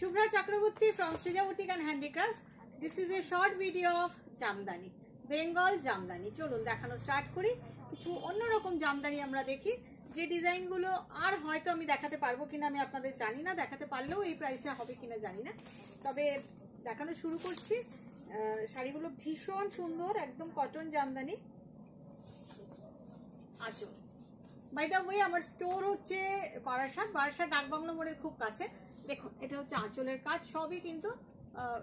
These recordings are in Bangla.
Shubhra Chakraborty from Srijavutik and handicraft This is a short video of Jamdani Bengal Jamdani চলুন দেখানো স্টার্ট করি কিছু অন্যরকম জামদানি আমরা দেখি যে ডিজাইনগুলো আর হয়তো আমি দেখাতে পারবো কিনা আমি আপনাদের জানি না দেখাতে পারলেও এই প্রাইসে হবে কিনা জানি না তবে দেখানো শুরু করছি শাড়িগুলো ভীষণ সুন্দর একদম কটন জামদানি আচল বাই দ্য ওয়ে আমার স্টোর হচ্ছে বারাসাত বারাসাত ডাকবাংলো মোড়ের খুব কাছে দেখুন এটা হচ্ছে আঁচলের কাজ সবই কিন্তু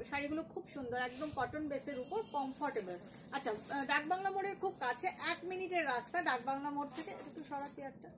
শাড়িগুলো খুব সুন্দর একদম কটন বেসের উপর কমফর্টেবল আচ্ছা ডাকবাংলা মোড়ের খুব কাছে এক মিনিটের রাস্তা ডাকবাংলা মোড় থেকে একটু সরা চেয়ারটা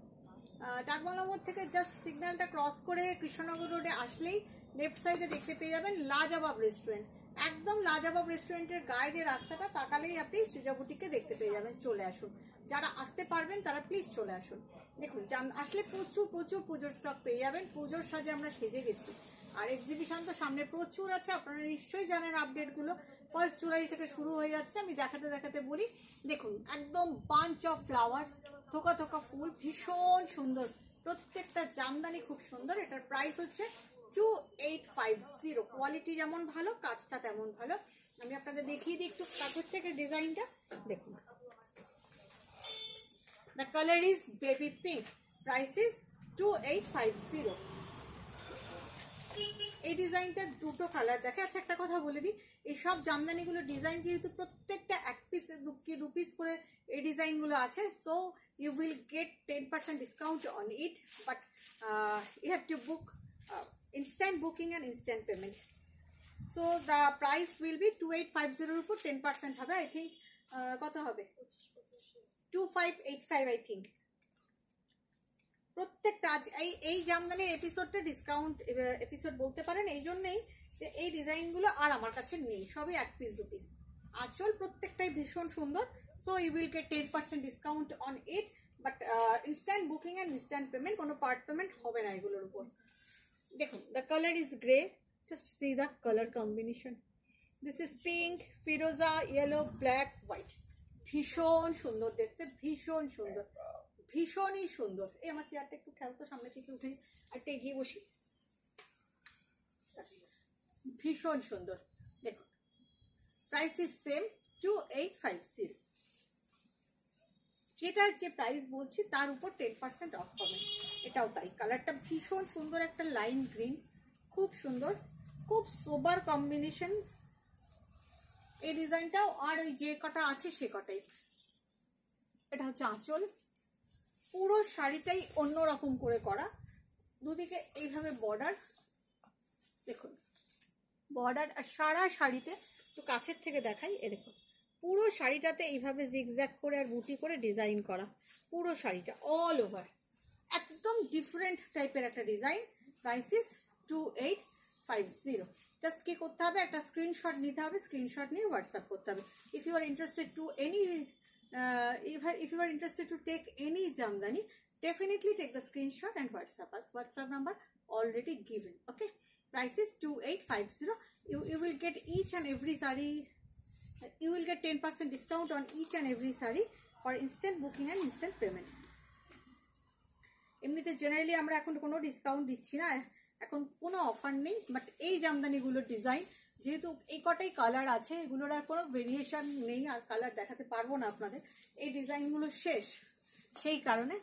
ডাকবাংলা মোড় থেকে জাস্ট সিগন্যালটা ক্রস করে কৃষ্ণনগর রোডে আসলেই লেফট সাইডে দেখতে পেয়ে যাবেন লাজাবাব রেস্টুরেন্ট একদম লাজাবাব রেস্টুরেন্টের গায়ে যে রাস্তাটা তাকালেই আপনি সৃজাবতীকে দেখতে পেয়ে যাবেন চলে আসুন যারা আসতে পারবেন তারা প্লিজ চলে আসুন দেখুন আসলে প্রচুর প্রচুর পুজোর স্টক পেয়ে যাবেন পুজোর সাজে আমরা সেজে গেছি আর এক্সিবিশন তো সামনে প্রচুর আছে আপনারা নিশ্চয়ই জানেন আপডেটগুলো ফার্স্ট জুলাই থেকে শুরু হয়ে যাচ্ছে আমি দেখাতে দেখাতে বলি দেখুন একদম বাঞ্চ অফ ফ্লাওয়ার্স থোকা থোকা ফুল ভীষণ সুন্দর প্রত্যেকটা জামদানি খুব সুন্দর এটার প্রাইস হচ্ছে two eight five zero quality যেমন ভালো কাজটা তেমন ভালো আমি আপনাদের দেখিয়ে দিই একটু কাপড় থেকে ডিজাইনটা দেখুন The color is baby pink. Price is 2850. এই ডিজাইনটা দুটো কালার দেখে আচ্ছা একটা কথা বলে দিই এইসব জামদানিগুলো ডিজাইন যেহেতু প্রত্যেকটা এক পিস কি দু পিস করে এই ডিজাইনগুলো আছে so you will get ten percent discount on it but you have to book instant booking and instant payment so the price will be two eight five জিরোর উপর টেন পার্সেন্ট হবে আই থিঙ্ক uh, কত হবে two five eight five I think প্রত্যেকটা আজ এই এই জামদানির এপিসোডটা ডিসকাউন্ট এপিসোড বলতে পারেন এই জন্যেই যে এই ডিজাইনগুলো আর আমার কাছে নেই সবই এক পিস দু পিস আঁচল প্রত্যেকটাই ভীষণ সুন্দর so you will get ten percent discount on it but instant booking and instant payment কোনো পার্ট পেমেন্ট হবে না এগুলোর উপর দেখুন the colour is grey just see the colour combination this is pink ফিরোজা ইয়েলো ব্ল্যাক হোয়াইট ভীষণ সুন্দর দেখতে ভীষণ সুন্দর ভীষণই সুন্দর এই আমার চেয়ারটা একটু তো সামনে থেকে উঠে আরেকটা এগিয়ে বসি ভীষণ সুন্দর দেখুন price is same two eight five zero যেটার যে প্রাইস বলছি তার উপর টেন পার্সেন্ট অফ হবে এটাও তাই কালারটা ভীষণ সুন্দর একটা লাইন গ্রিন খুব সুন্দর খুব সোবার কম্বিনেশন এই ডিজাইনটাও আর ওই যে কটা আছে সে কটাই এটা হচ্ছে আঁচল পুরো শাড়িটাই অন্য রকম করে করা দুদিকে এইভাবে বর্ডার দেখুন বর্ডার আর সারা শাড়িতে একটু কাছের থেকে দেখাই এ দেখুন পুরো শাড়িটাতে এইভাবে জ্যাগ করে আর বুটি করে ডিজাইন করা পুরো শাড়িটা অল ওভার একদম ডিফারেন্ট টাইপের একটা design price is two eight five zero just কি করতে হবে একটা স্ক্রিনশট নিতে হবে স্ক্রিনশট নিয়ে হোয়াটসঅ্যাপ করতে হবে if you are interested to any if you are interested to take any Jamdani definitely take the screenshot and WhatsApp us WhatsApp number already given okay price is two eight five zero you you will get each and every sari you will get ten percent discount on each and every sari for instant booking and instant payment এমনিতে জেনারেলি আমরা এখন কোনো ডিসকাউন্ট দিচ্ছি না এখন কোনো অফার নেই বাট এই জামদানিগুলোর ডিজাইন যেহেতু এই কটাই কালার আছে এগুলোর আর কোনো ভেরিয়েশন নেই আর কালার দেখাতে পারবো না আপনাদের এই ডিজাইনগুলো শেষ সেই কারণে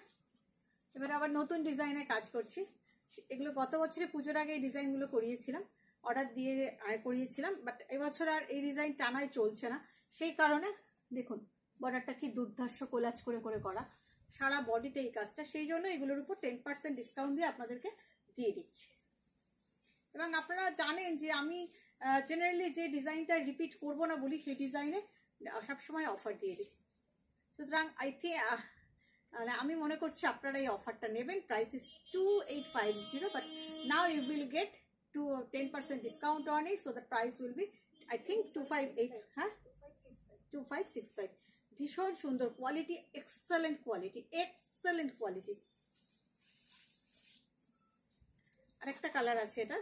এবার আবার নতুন ডিজাইনে কাজ করছি এগুলো গত বছরে পুজোর আগে এই ডিজাইনগুলো করিয়েছিলাম অর্ডার দিয়ে করিয়েছিলাম বাট এবছর আর এই ডিজাইন টানায় চলছে না সেই কারণে দেখুন বর্ডারটা কি দুর্ধর্ষ কোলাজ করে করে করা সারা বডিতে এই কাজটা সেই জন্য এগুলোর উপর টেন পার্সেন্ট ডিসকাউন্ট দিয়ে আপনাদেরকে দিয়ে দিচ্ছি এবং আপনারা জানেন যে আমি জেনারেলি যে ডিজাইনটা রিপিট করব না বলি সেই ডিজাইনে সবসময় অফার দিয়ে দিই সুতরাং আই থি মানে আমি মনে করছি আপনারা এই অফারটা নেবেন price is two eight five zero but now you will get two ten percent discount on it so the price will be I think two five eight হ্যাঁ টু ফাইভ সিক্স ফাইভ ভীষণ সুন্দর quality excellent quality excellent quality আরেকটা কালার আছে এটা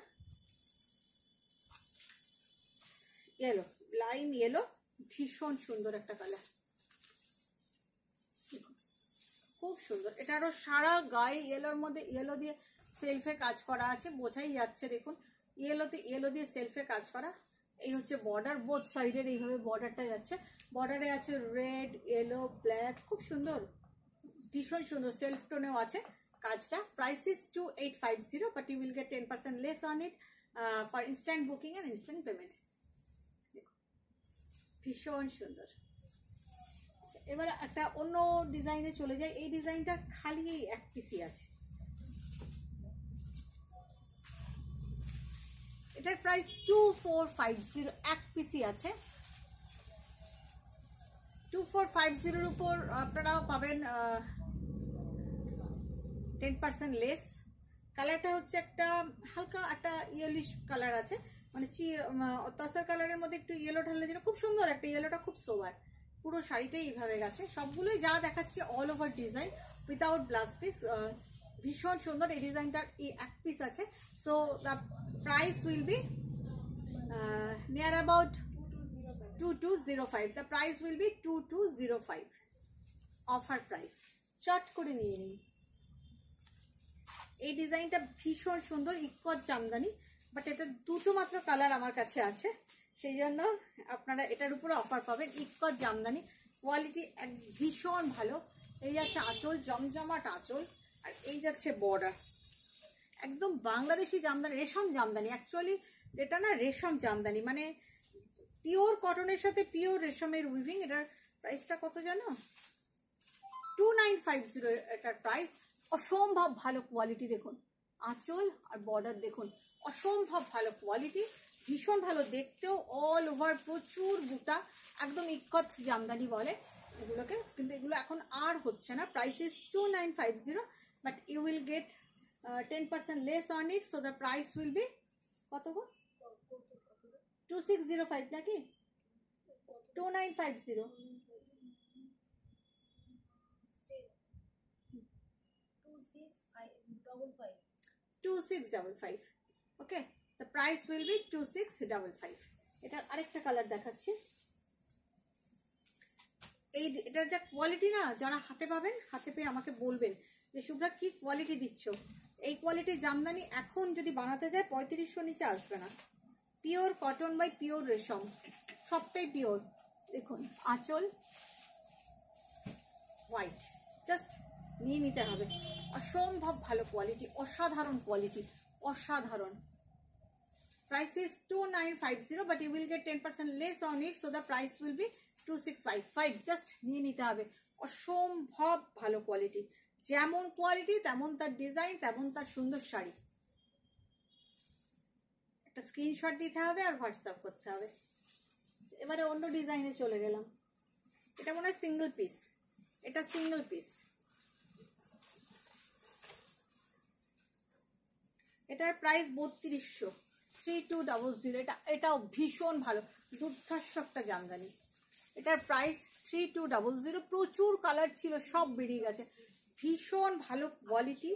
ইয়েলো লাইম ইয়েলো ভীষণ সুন্দর একটা কালার খুব সুন্দর এটা আরও সারা গায়ে ইয়েলোর মধ্যে ইয়েলো দিয়ে সেলফে কাজ করা আছে বোঝাই যাচ্ছে দেখুন ইয়েলোতে ইয়েলো দিয়ে সেলফে কাজ করা এই হচ্ছে বর্ডার বোথ সাইডের এইভাবে বর্ডারটা যাচ্ছে বর্ডারে আছে রেড ইয়েলো ব্ল্যাক খুব সুন্দর ভীষণ সুন্দর সেলফ টোনেও আছে কাজটা price is two eight five zero but you will get ten percent less on it for instant booking and instant payment ভীষণ সুন্দর এবার একটা অন্য ডিজাইনে চলে যায় এই ডিজাইনটা খালি এক পিসি আছে এটার price two four five zero এক পিসি আছে টু ফোর ফাইভ জিরোর উপর আপনারাও পাবেন টেন পার্সেন্ট লেস কালারটা হচ্ছে একটা হালকা একটা ইয়েলিশ কালার আছে মানে তসর কালারের মধ্যে একটু ইয়েলো ঢাললে যেটা খুব সুন্দর একটা ইয়েলোটা খুব সোবার পুরো শাড়িটাই এইভাবে গেছে সবগুলোই যা দেখাচ্ছি all over design without blouse piece ভীষণ সুন্দর এই ডিজাইনটার এই এক পিস আছে so the price will be near about two two zero five the price will be two two zero five offer price চট করে নিয়ে নিন এই ডিজাইনটা ভীষণ সুন্দর ইকত জামদানি বাট এটা দুটো মাত্র কালার আমার কাছে আছে সেই জন্য আপনারা এটার উপরে অফার পাবেন ইকর জামদানি কোয়ালিটি এক ভীষণ ভালো এই যাচ্ছে আঁচল জমজমাট আঁচল আর এই যাচ্ছে বর্ডার একদম বাংলাদেশি জামদানি রেশম জামদানি অ্যাকচুয়ালি এটা না রেশম জামদানি মানে পিওর কটনের সাথে পিওর রেশমের উইভিং এটার প্রাইসটা কত জানো টু নাইন ফাইভ জিরো এটার প্রাইস অসম্ভব ভালো কোয়ালিটি দেখুন আঁচল আর বর্ডার দেখুন অসম্ভব ভালো কোয়ালিটি ভীষণ ভালো দেখতেও অল ওভার প্রচুর বুটা একদম ইকত জামদানি বলে এগুলোকে কিন্তু এগুলো এখন আর হচ্ছে না price is two nine five zero but you will get ten percent less on it so the price will be কত গো টু সিক্স জিরো ফাইভ নাকি two nine five zero two six double five okay the price will be two six double five এটার আরেকটা কালার দেখাচ্ছি এই এটার যা কোয়ালিটি না যারা হাতে পাবেন হাতে পেয়ে আমাকে বলবেন যে শুভ্রা কী কোয়ালিটি দিচ্ছ এই কোয়ালিটির জামদানি এখন যদি বানাতে যায় পঁয়ত্রিশশো নিচে আসবে না পিওর কটন বাই পিওর রেশম সবটাই পিওর দেখুন আঁচল হোয়াইট জাস্ট নিয়ে নিতে হবে অসম্ভব ভালো কোয়ালিটি অসাধারণ কোয়ালিটি অসাধারণ price is two nine five zero you will get ten percent less on it so the price will be two six five five just নিয়ে নিতে হবে অসম্ভব ভালো কোয়ালিটি যেমন কোয়ালিটি তেমন তার ডিজাইন তেমন তার সুন্দর শাড়ি একটা স্ক্রিনশট দিতে হবে আর হোয়াটসঅ্যাপ করতে হবে এবারে অন্য ডিজাইনে চলে গেলাম এটা মনে হয় সিঙ্গেল পিস এটা সিঙ্গেল পিস এটার প্রাইস বত্রিশশো থ্রি টু ডাবল জিরো এটা এটাও ভীষণ ভালো দুর্ধর্ষ একটা জামদানি এটার price three two double zero প্রচুর কালার ছিল সব বেরিয়ে গেছে ভীষণ ভালো quality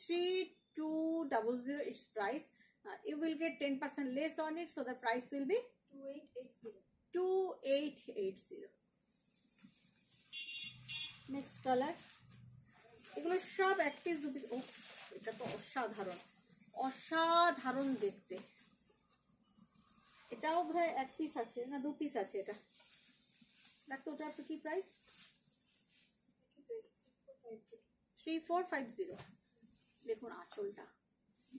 three two double zero it's price you will get ten percent less on it so the price will be two eight eight two eight eight zero next colour এগুলো সব এক পিস দু পিস ও তো অসাধারণ অসাধারণ দেখতে এটাও ভাই এক পিস আছে না দু পিস আছে এটা দেখতো ওটা কি price three four five zero দেখুন আঁচলটা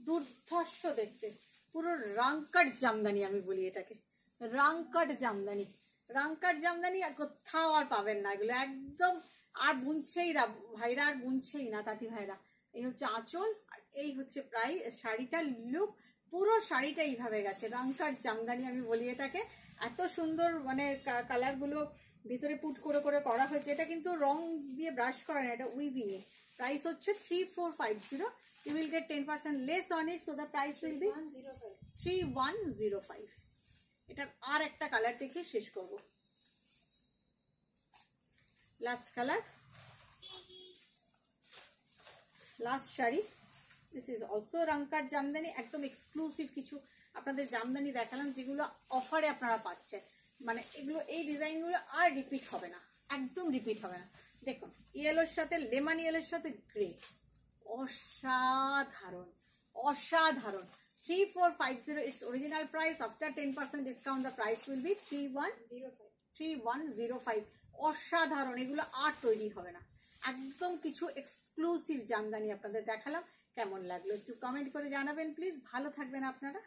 দুর্ধর্ষ দেখতে পুরো রাংকাট জামদানি আমি বলি এটাকে রাংকাট জামদানি রাংকাট জামদানি কোথাও আর পাবেন না এগুলো একদম আর বুনছেই না ভাইরা আর বুনছেই না তাঁতি ভাইরা এই হচ্ছে আঁচল আর এই হচ্ছে প্রায় শাড়িটার লুক পুরো শাড়িটা এইভাবে গেছে রংকার জামদানি আমি বলি এটাকে এত সুন্দর মানে কালারগুলো ভিতরে পুট করে করে করা হয়েছে এটা কিন্তু রং দিয়ে ব্রাশ করে না এটা উইভিংয়ে প্রাইস হচ্ছে three four five zero you will get ten percent less on it so the price will be three one zero five এটার আর একটা কালার দেখে শেষ করব last colour last sari this is also রঙ্কার জামদানি একদম এক্সক্লুসিভ কিছু আপনাদের জামদানি দেখালাম যেগুলো অফারে আপনারা পাচ্ছেন মানে এগুলো এই ডিজাইনগুলো আর রিপিট হবে না একদম রিপিট হবে না দেখুন ইয়েলোর সাথে লেমন ইয়েলোর সাথে গ্রে অসাধারণ অসাধারণ three four five zero it's original price after ten percent discount the price will be three one zero five three one zero five অসাধারণ এগুলো আর তৈরি হবে না একদম কিছু এক্সক্লুসিভ জামদানি আপনাদের দেখালাম কেমন লাগলো একটু কমেন্ট করে জানাবেন প্লিজ ভালো থাকবেন আপনারা